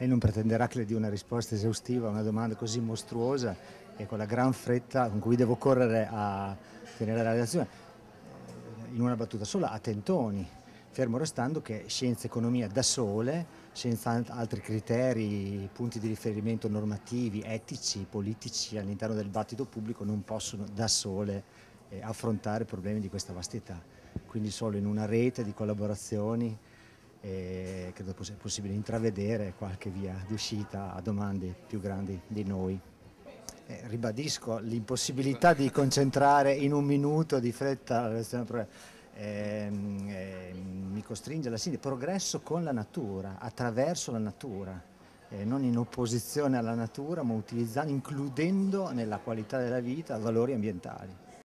Lei non pretenderà che le dia una risposta esaustiva a una domanda così mostruosa e con la gran fretta con cui devo correre a tenere la relazione eh, in una battuta sola a tentoni, fermo restando che scienza e economia da sole, senza altri criteri, punti di riferimento normativi, etici, politici all'interno del dibattito pubblico non possono da sole eh, affrontare problemi di questa vastità. Quindi solo in una rete di collaborazioni e credo sia possibile intravedere qualche via di uscita a domande più grandi di noi. Eh, ribadisco l'impossibilità di concentrare in un minuto di fretta la relazione problema. Eh, eh, mi costringe alla sintesi, progresso con la natura, attraverso la natura, eh, non in opposizione alla natura ma utilizzando, includendo nella qualità della vita valori ambientali.